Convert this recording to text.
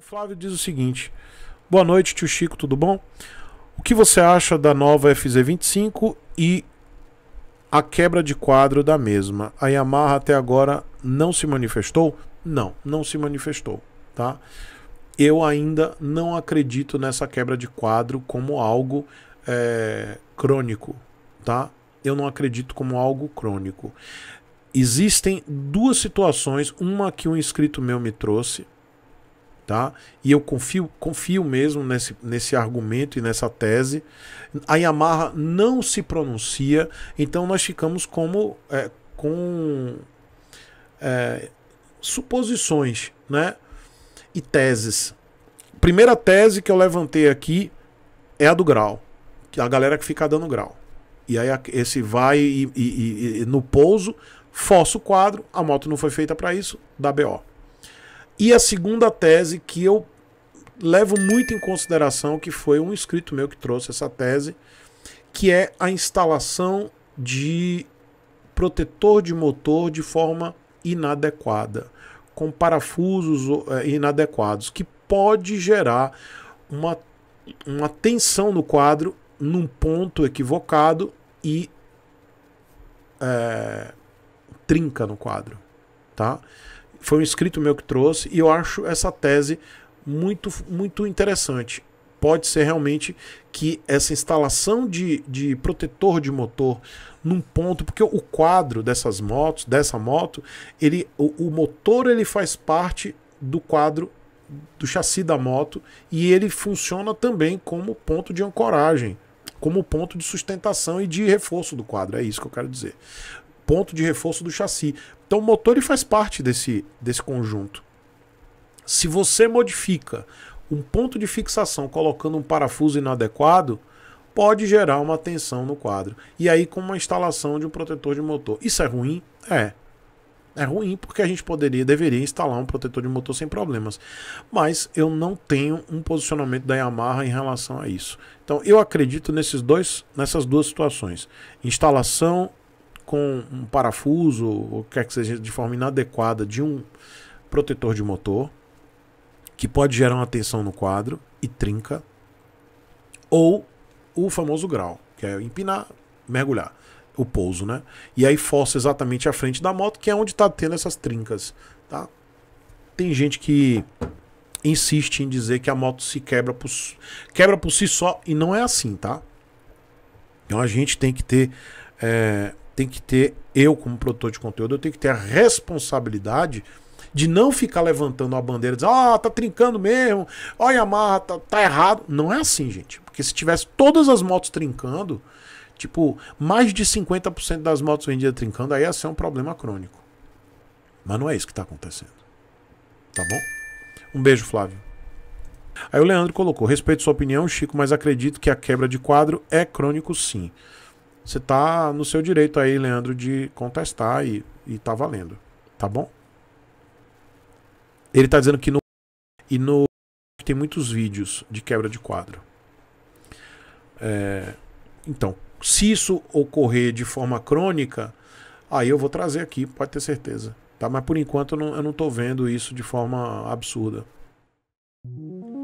O Flávio diz o seguinte: Boa noite, tio Chico, tudo bom? O que você acha da nova FZ25 e a quebra de quadro da mesma? A Yamaha até agora não se manifestou? Não, não se manifestou, tá? Eu ainda não acredito nessa quebra de quadro como algo é, crônico, tá? Eu não acredito como algo crônico. Existem duas situações, uma que um inscrito meu me trouxe, Tá? E eu confio, confio mesmo nesse, nesse argumento e nessa tese. A Yamaha não se pronuncia, então nós ficamos como é, com é, suposições né? e teses. Primeira tese que eu levantei aqui é a do grau, que é a galera que fica dando grau. E aí esse vai e, e, e no pouso, força o quadro, a moto não foi feita para isso, dá BO. E a segunda tese que eu levo muito em consideração, que foi um inscrito meu que trouxe essa tese, que é a instalação de protetor de motor de forma inadequada, com parafusos eh, inadequados, que pode gerar uma, uma tensão no quadro num ponto equivocado e é, trinca no quadro, tá? foi um inscrito meu que trouxe e eu acho essa tese muito, muito interessante. Pode ser realmente que essa instalação de, de protetor de motor num ponto, porque o quadro dessas motos, dessa moto, ele, o, o motor ele faz parte do quadro do chassi da moto e ele funciona também como ponto de ancoragem como ponto de sustentação e de reforço do quadro. É isso que eu quero dizer ponto de reforço do chassi. Então o motor ele faz parte desse, desse conjunto. Se você modifica um ponto de fixação colocando um parafuso inadequado, pode gerar uma tensão no quadro. E aí com uma instalação de um protetor de motor. Isso é ruim? É. É ruim porque a gente poderia, deveria instalar um protetor de motor sem problemas. Mas eu não tenho um posicionamento da Yamaha em relação a isso. Então eu acredito nesses dois, nessas duas situações: instalação com um parafuso, ou quer que seja de forma inadequada, de um protetor de motor, que pode gerar uma tensão no quadro e trinca, ou o famoso grau, que é empinar, mergulhar, o pouso, né? E aí força exatamente a frente da moto, que é onde está tendo essas trincas, tá? Tem gente que insiste em dizer que a moto se quebra por, quebra por si só, e não é assim, tá? Então a gente tem que ter é, tem que ter, eu como produtor de conteúdo, eu tenho que ter a responsabilidade de não ficar levantando a bandeira e dizer, ah, tá trincando mesmo, olha a marra, tá, tá errado. Não é assim, gente. Porque se tivesse todas as motos trincando, tipo, mais de 50% das motos vendidas trincando, aí ia ser um problema crônico. Mas não é isso que tá acontecendo. Tá bom? Um beijo, Flávio. Aí o Leandro colocou: respeito sua opinião, Chico, mas acredito que a quebra de quadro é crônico sim. Você está no seu direito aí, Leandro, de contestar e, e tá valendo. Tá bom? Ele está dizendo que no. E no. Tem muitos vídeos de quebra de quadro. É, então, se isso ocorrer de forma crônica, aí eu vou trazer aqui, pode ter certeza. Tá? Mas por enquanto eu não estou vendo isso de forma absurda.